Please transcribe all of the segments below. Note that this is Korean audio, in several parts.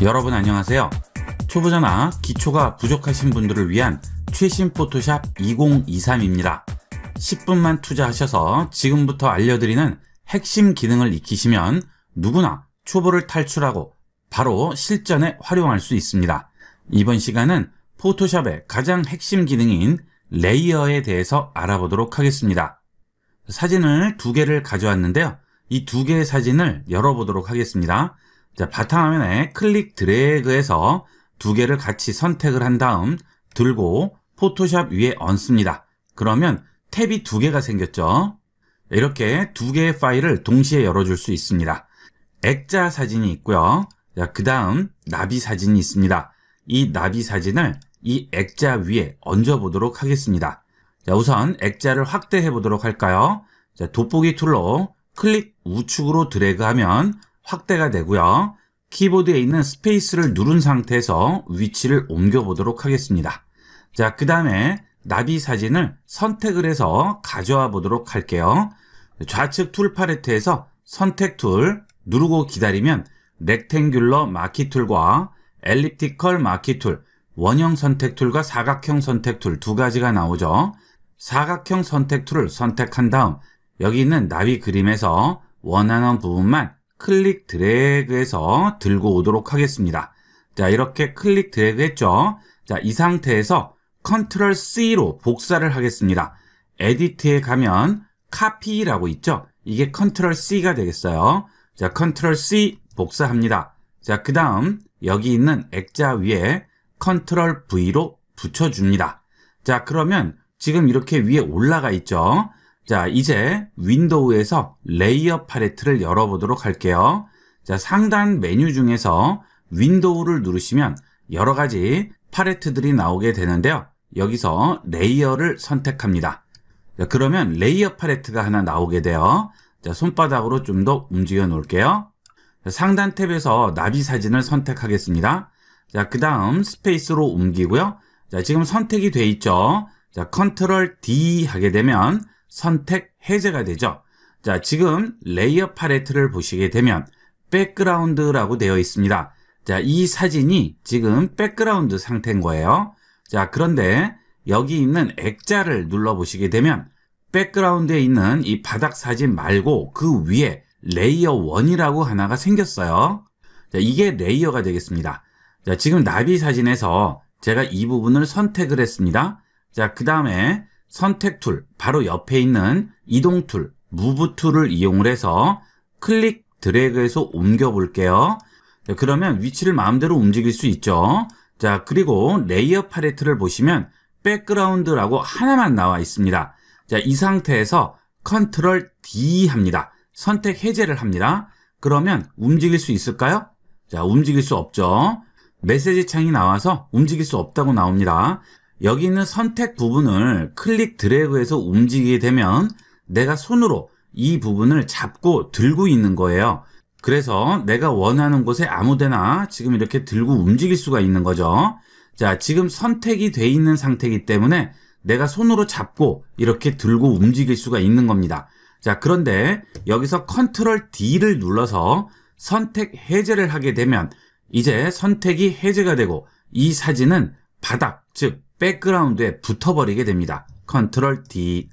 여러분 안녕하세요. 초보자나 기초가 부족하신 분들을 위한 최신 포토샵 2023입니다. 10분만 투자하셔서 지금부터 알려드리는 핵심 기능을 익히시면 누구나 초보를 탈출하고 바로 실전에 활용할 수 있습니다. 이번 시간은 포토샵의 가장 핵심 기능인 레이어에 대해서 알아보도록 하겠습니다. 사진을 두 개를 가져왔는데요. 이 두 개의 사진을 열어보도록 하겠습니다. 자, 바탕화면에 클릭 드래그해서 두 개를 같이 선택을 한 다음 들고 포토샵 위에 얹습니다. 그러면 탭이 두 개가 생겼죠. 이렇게 두 개의 파일을 동시에 열어줄 수 있습니다. 액자 사진이 있고요. 그 다음 나비 사진이 있습니다. 이 나비 사진을 이 액자 위에 얹어 보도록 하겠습니다. 자, 우선 액자를 확대해 보도록 할까요? 자, 돋보기 툴로 클릭 우측으로 드래그하면 확대가 되고요. 키보드에 있는 스페이스를 누른 상태에서 위치를 옮겨보도록 하겠습니다. 자, 그 다음에 나비 사진을 선택을 해서 가져와 보도록 할게요. 좌측 툴 팔레트에서 선택 툴 누르고 기다리면 렉탱귤러 마키 툴과 엘립티컬 마키 툴, 원형 선택 툴과 사각형 선택 툴 두 가지가 나오죠. 사각형 선택 툴을 선택한 다음 여기 있는 나비 그림에서 원하는 부분만 클릭 드래그해서 들고 오도록 하겠습니다. 자, 이렇게 클릭 드래그 했죠? 자, 이 상태에서 컨트롤 C로 복사를 하겠습니다. 에디트에 가면 카피라고 있죠? 이게 컨트롤 C가 되겠어요. 자, 컨트롤 C 복사합니다. 자, 그 다음 여기 있는 액자 위에 컨트롤 V로 붙여줍니다. 자, 그러면 지금 이렇게 위에 올라가 있죠? 자, 이제 윈도우에서 레이어 팔레트를 열어보도록 할게요. 자, 상단 메뉴 중에서 윈도우를 누르시면 여러 가지 팔레트들이 나오게 되는데요. 여기서 레이어를 선택합니다. 자, 그러면 레이어 팔레트가 하나 나오게 돼요. 자, 손바닥으로 좀 더 움직여 놓을게요. 자, 상단 탭에서 나비 사진을 선택하겠습니다. 자, 그 다음 스페이스로 옮기고요. 자, 지금 선택이 돼 있죠. 자, 컨트롤 D 하게 되면 선택 해제가 되죠. 자, 지금 레이어 팔레트를 보시게 되면 백그라운드라고 되어 있습니다. 자, 이 사진이 지금 백그라운드 상태인 거예요. 자, 그런데 여기 있는 액자를 눌러보시게 되면 백그라운드에 있는 이 바닥 사진 말고 그 위에 레이어 1이라고 하나가 생겼어요. 자, 이게 레이어가 되겠습니다. 자, 지금 나비 사진에서 제가 이 부분을 선택을 했습니다. 자, 그 다음에 선택 툴, 바로 옆에 있는 이동 툴, 무브 툴을 이용 해서 클릭 드래그해서 옮겨 볼게요. 네, 그러면 위치를 마음대로 움직일 수 있죠. 자, 그리고 레이어 팔레트를 보시면 백그라운드라고 하나만 나와 있습니다. 자, 이 상태에서 컨트롤 D 합니다. 선택 해제를 합니다. 그러면 움직일 수 있을까요? 자, 움직일 수 없죠. 메시지 창이 나와서 움직일 수 없다고 나옵니다. 여기 있는 선택 부분을 클릭 드래그해서 움직이게 되면 내가 손으로 이 부분을 잡고 들고 있는 거예요. 그래서 내가 원하는 곳에 아무데나 지금 이렇게 들고 움직일 수가 있는 거죠. 자, 지금 선택이 돼 있는 상태이기 때문에 내가 손으로 잡고 이렇게 들고 움직일 수가 있는 겁니다. 자, 그런데 여기서 컨트롤 D를 눌러서 선택 해제를 하게 되면 이제 선택이 해제가 되고 이 사진은 바닥, 즉 백그라운드에 붙어버리게 됩니다. 컨트롤 D.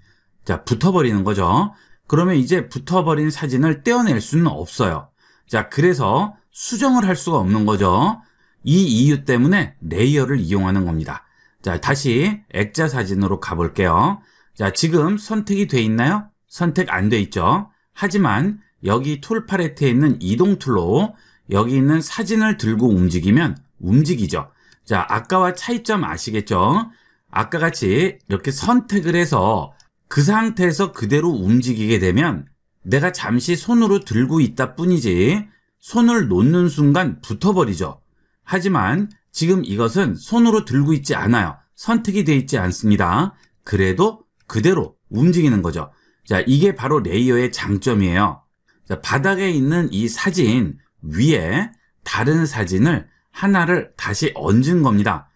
자, 붙어버리는 거죠. 그러면 이제 붙어버린 사진을 떼어낼 수는 없어요. 자, 그래서 수정을 할 수가 없는 거죠. 이 이유 때문에 레이어를 이용하는 겁니다. 자, 다시 액자 사진으로 가볼게요. 자, 지금 선택이 돼 있나요? 선택 안 돼 있죠. 하지만 여기 툴 팔레트에 있는 이동 툴로 여기 있는 사진을 들고 움직이면 움직이죠. 자, 아까와 차이점 아시겠죠? 아까 같이 이렇게 선택을 해서 그 상태에서 그대로 움직이게 되면 내가 잠시 손으로 들고 있다 뿐이지 손을 놓는 순간 붙어버리죠. 하지만 지금 이것은 손으로 들고 있지 않아요. 선택이 되어 있지 않습니다. 그래도 그대로 움직이는 거죠. 자, 이게 바로 레이어의 장점이에요. 자, 바닥에 있는 이 사진 위에 다른 사진을 하나를 다시 얹은 겁니다.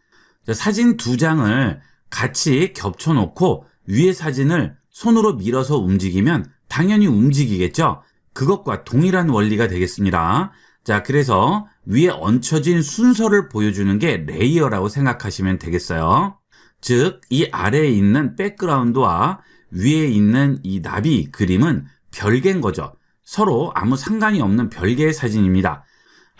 사진 두 장을 같이 겹쳐놓고 위에 사진을 손으로 밀어서 움직이면 당연히 움직이겠죠. 그것과 동일한 원리가 되겠습니다. 자, 그래서 위에 얹혀진 순서를 보여주는 게 레이어라고 생각하시면 되겠어요. 즉, 이 아래에 있는 백그라운드와 위에 있는 이 나비 그림은 별개인 거죠. 서로 아무 상관이 없는 별개의 사진입니다.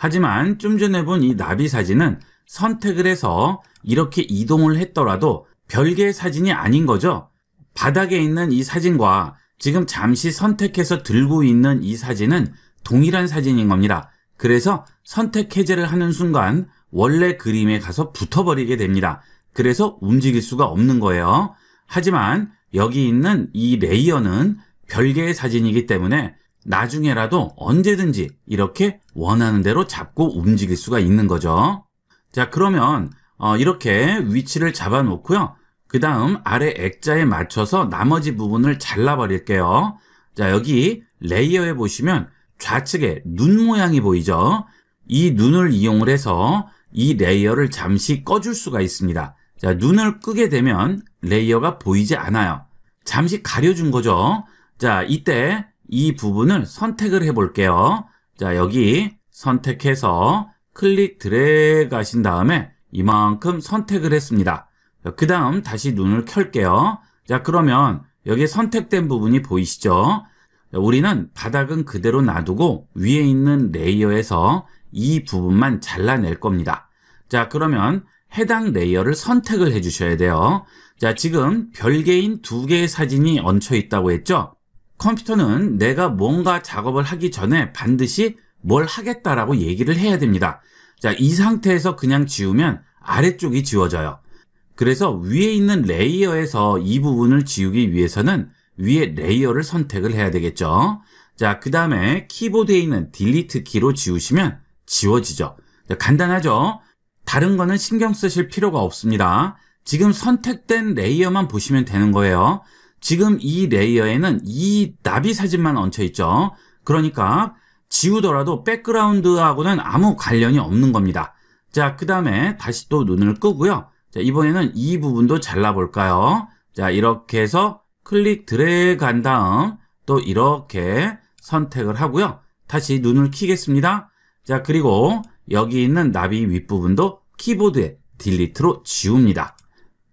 하지만 좀 전에 본 이 나비 사진은 선택을 해서 이렇게 이동을 했더라도 별개의 사진이 아닌 거죠. 바닥에 있는 이 사진과 지금 잠시 선택해서 들고 있는 이 사진은 동일한 사진인 겁니다. 그래서 선택 해제를 하는 순간 원래 그림에 가서 붙어버리게 됩니다. 그래서 움직일 수가 없는 거예요. 하지만 여기 있는 이 레이어는 별개의 사진이기 때문에 나중에라도 언제든지 이렇게 원하는 대로 잡고 움직일 수가 있는 거죠. 자 그러면 어, 이렇게 위치를 잡아 놓고요. 그 다음 아래 액자에 맞춰서 나머지 부분을 잘라 버릴게요. 자 여기 레이어에 보시면 좌측에 눈 모양이 보이죠. 이 눈을 이용을 해서 이 레이어를 잠시 꺼줄 수가 있습니다. 자 눈을 끄게 되면 레이어가 보이지 않아요. 잠시 가려준 거죠. 자 이때 이 부분을 선택을 해 볼게요. 자, 여기 선택해서 클릭 드래그 하신 다음에 이만큼 선택을 했습니다. 그 다음 다시 눈을 켤게요. 자, 그러면 여기 선택된 부분이 보이시죠? 우리는 바닥은 그대로 놔두고 위에 있는 레이어에서 이 부분만 잘라낼 겁니다. 자, 그러면 해당 레이어를 선택을 해 주셔야 돼요. 자, 지금 별개인 두 개의 사진이 얹혀 있다고 했죠? 컴퓨터는 내가 뭔가 작업을 하기 전에 반드시 뭘 하겠다라고 얘기를 해야 됩니다. 자, 이 상태에서 그냥 지우면 아래쪽이 지워져요. 그래서 위에 있는 레이어에서 이 부분을 지우기 위해서는 위에 레이어를 선택을 해야 되겠죠. 자, 그 다음에 키보드에 있는 딜리트 키로 지우시면 지워지죠. 자, 간단하죠? 다른 거는 신경 쓰실 필요가 없습니다. 지금 선택된 레이어만 보시면 되는 거예요. 지금 이 레이어에는 이 나비 사진만 얹혀 있죠. 그러니까 지우더라도 백그라운드하고는 아무 관련이 없는 겁니다. 자, 그 다음에 다시 또 눈을 끄고요. 자, 이번에는 이 부분도 잘라볼까요? 자, 이렇게 해서 클릭 드래그 한 다음 또 이렇게 선택을 하고요. 다시 눈을 키겠습니다. 자, 그리고 여기 있는 나비 윗부분도 키보드에 딜리트로 지웁니다.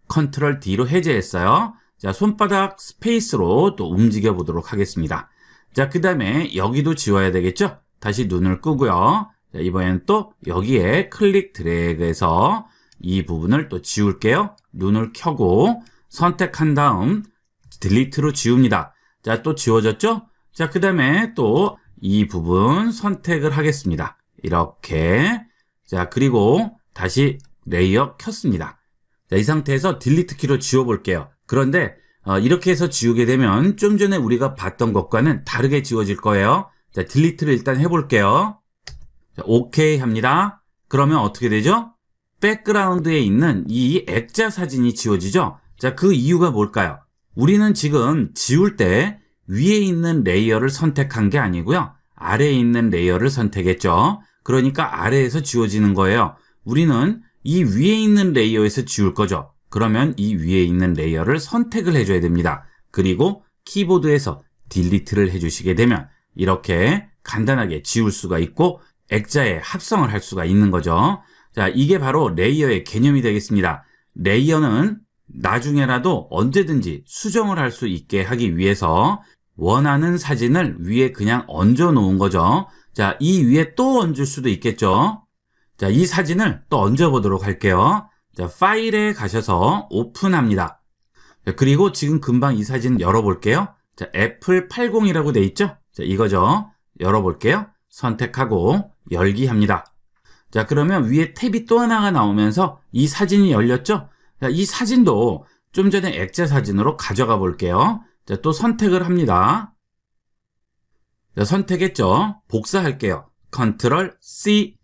컨트롤 D로 해제했어요. 자, 손바닥 스페이스로 또 움직여 보도록 하겠습니다. 자, 그 다음에 여기도 지워야 되겠죠? 다시 눈을 끄고요. 자, 이번엔 또 여기에 클릭 드래그해서 이 부분을 또 지울게요. 눈을 켜고 선택한 다음 딜리트로 지웁니다. 자, 또 지워졌죠? 자, 그 다음에 또 이 부분 선택을 하겠습니다. 이렇게. 자, 그리고 다시 레이어 켰습니다. 자, 이 상태에서 딜리트 키로 지워볼게요. 그런데 어, 이렇게 해서 지우게 되면 좀 전에 우리가 봤던 것과는 다르게 지워질 거예요. 자, 딜리트를 일단 해볼게요. 자, 오케이 합니다. 그러면 어떻게 되죠? 백그라운드에 있는 이 액자 사진이 지워지죠? 자, 그 이유가 뭘까요? 우리는 지금 지울 때 위에 있는 레이어를 선택한 게 아니고요. 아래에 있는 레이어를 선택했죠. 그러니까 아래에서 지워지는 거예요. 우리는 이 위에 있는 레이어에서 지울 거죠. 그러면 이 위에 있는 레이어를 선택을 해줘야 됩니다. 그리고 키보드에서 딜리트를 해주시게 되면 이렇게 간단하게 지울 수가 있고 액자에 합성을 할 수가 있는 거죠. 자, 이게 바로 레이어의 개념이 되겠습니다. 레이어는 나중에라도 언제든지 수정을 할 수 있게 하기 위해서 원하는 사진을 위에 그냥 얹어 놓은 거죠. 자, 이 위에 또 얹을 수도 있겠죠. 자, 이 사진을 또 얹어 보도록 할게요. 자, 파일에 가셔서 오픈합니다. 자, 그리고 지금 금방 이 사진 열어볼게요. 자, 애플 80이라고 돼 있죠? 자, 이거죠. 열어볼게요. 선택하고 열기합니다. 자, 그러면 위에 탭이 또 하나가 나오면서 이 사진이 열렸죠? 자, 이 사진도 좀 전에 액자 사진으로 가져가 볼게요. 자, 또 선택을 합니다. 자, 선택했죠? 복사할게요. 컨트롤 C.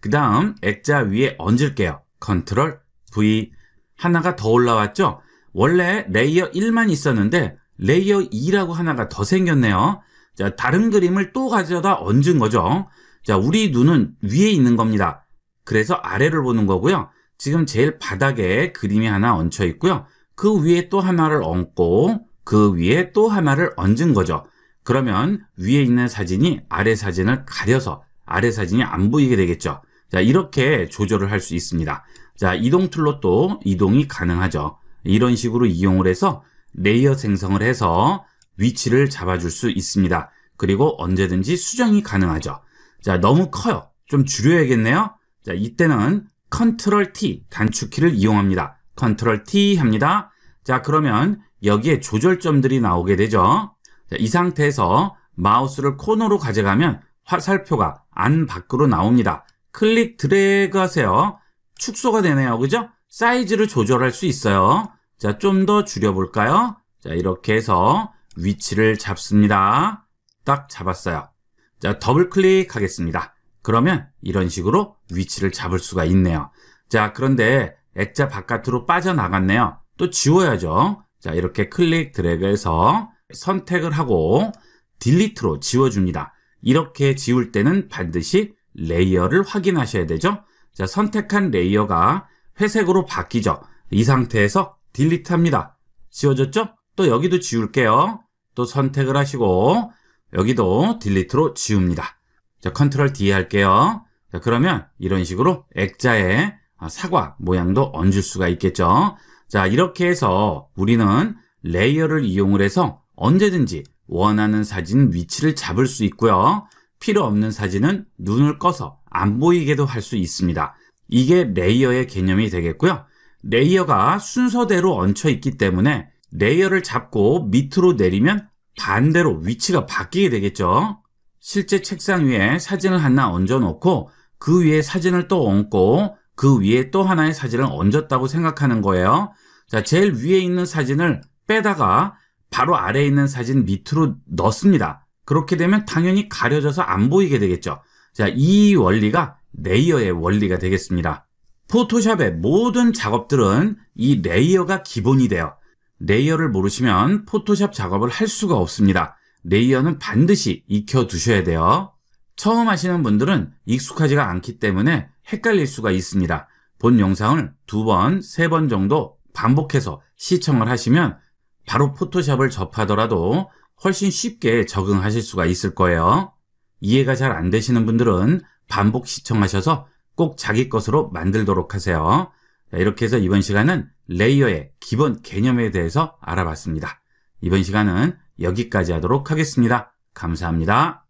그 다음 액자 위에 얹을게요. 컨트롤 V 하나가 더 올라왔죠? 원래 레이어 1만 있었는데 레이어 2라고 하나가 더 생겼네요. 자, 다른 그림을 또 가져다 얹은 거죠. 자, 우리 눈은 위에 있는 겁니다. 그래서 아래를 보는 거고요. 지금 제일 바닥에 그림이 하나 얹혀 있고요. 그 위에 또 하나를 얹고 그 위에 또 하나를 얹은 거죠. 그러면 위에 있는 사진이 아래 사진을 가려서 아래 사진이 안 보이게 되겠죠. 자, 이렇게 조절을 할 수 있습니다. 자, 이동 툴로 또 이동이 가능하죠. 이런 식으로 이용을 해서 레이어 생성을 해서 위치를 잡아줄 수 있습니다. 그리고 언제든지 수정이 가능하죠. 자, 너무 커요. 좀 줄여야겠네요. 자, 이때는 컨트롤 T 단축키를 이용합니다. 컨트롤 T 합니다. 자, 그러면 여기에 조절점들이 나오게 되죠. 자, 이 상태에서 마우스를 코너로 가져가면 화살표가 안 밖으로 나옵니다. 클릭 드래그 하세요. 축소가 되네요. 그죠? 사이즈를 조절할 수 있어요. 자, 좀 더 줄여볼까요? 자, 이렇게 해서 위치를 잡습니다. 딱 잡았어요. 자, 더블 클릭하겠습니다. 그러면 이런 식으로 위치를 잡을 수가 있네요. 자, 그런데 액자 바깥으로 빠져나갔네요. 또 지워야죠. 자, 이렇게 클릭 드래그해서 선택을 하고 딜리트로 지워줍니다. 이렇게 지울 때는 반드시 레이어를 확인하셔야 되죠. 자, 선택한 레이어가 회색으로 바뀌죠. 이 상태에서 딜리트 합니다. 지워졌죠? 또 여기도 지울게요. 또 선택을 하시고 여기도 딜리트로 지웁니다. 자, 컨트롤 D 할게요. 자, 그러면 이런 식으로 액자에 사과 모양도 얹을 수가 있겠죠. 자, 이렇게 해서 우리는 레이어를 이용을 해서 언제든지 원하는 사진 위치를 잡을 수 있고요. 필요 없는 사진은 눈을 꺼서 안 보이게도 할 수 있습니다. 이게 레이어의 개념이 되겠고요. 레이어가 순서대로 얹혀 있기 때문에 레이어를 잡고 밑으로 내리면 반대로 위치가 바뀌게 되겠죠. 실제 책상 위에 사진을 하나 얹어 놓고 그 위에 사진을 또 얹고 그 위에 또 하나의 사진을 얹었다고 생각하는 거예요. 자, 제일 위에 있는 사진을 빼다가 바로 아래에 있는 사진 밑으로 넣습니다. 그렇게 되면 당연히 가려져서 안 보이게 되겠죠. 자, 이 원리가 레이어의 원리가 되겠습니다. 포토샵의 모든 작업들은 이 레이어가 기본이 돼요. 레이어를 모르시면 포토샵 작업을 할 수가 없습니다. 레이어는 반드시 익혀 두셔야 돼요. 처음 하시는 분들은 익숙하지가 않기 때문에 헷갈릴 수가 있습니다. 본 영상을 두 번, 세 번 정도 반복해서 시청을 하시면 바로 포토샵을 접하더라도 훨씬 쉽게 적응하실 수가 있을 거예요. 이해가 잘 안 되시는 분들은 반복 시청하셔서 꼭 자기 것으로 만들도록 하세요. 이렇게 해서 이번 시간은 레이어의 기본 개념에 대해서 알아봤습니다. 이번 시간은 여기까지 하도록 하겠습니다. 감사합니다.